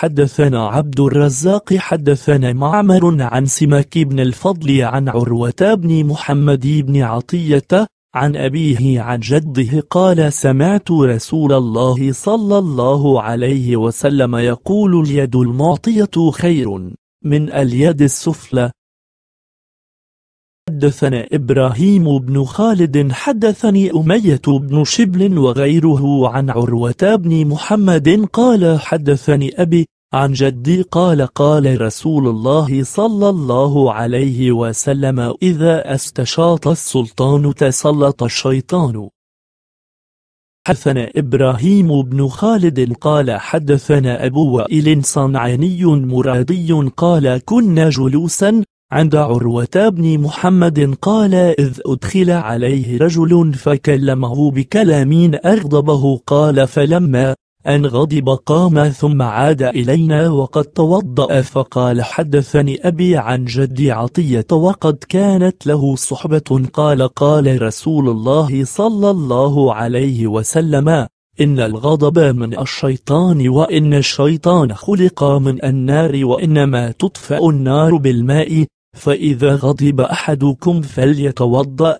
حدثنا عبد الرزاق حدثنا معمر عن سماك بن الفضل عن عروة بن محمد بن عطية عن أبيه عن جده قال سمعت رسول الله صلى الله عليه وسلم يقول اليد المعطية خير من اليد السفلى حدثنا إبراهيم بن خالد حدثني أمية بن شبل وغيره عن عروة بن محمد قال حدثني أبي عن جدي قال قال رسول الله صلى الله عليه وسلم إذا استشاط السلطان تسلط الشيطان حدثنا إبراهيم بن خالد قال حدثنا أبو وائل صنعاني مرادي قال كنا جلوسا عند عروة بن محمد قال إذ أدخل عليه رجل فكلمه بكلام أغضبه قال فلما أن غضب قام ثم عاد إلينا وقد توضأ فقال حدثني أبي عن جدي عطية وقد كانت له صحبة قال قال رسول الله صلى الله عليه وسلم إن الغضب من الشيطان وإن الشيطان خلق من النار وإنما تطفأ النار بالماء فإذا غضب أحدكم فليتوضأ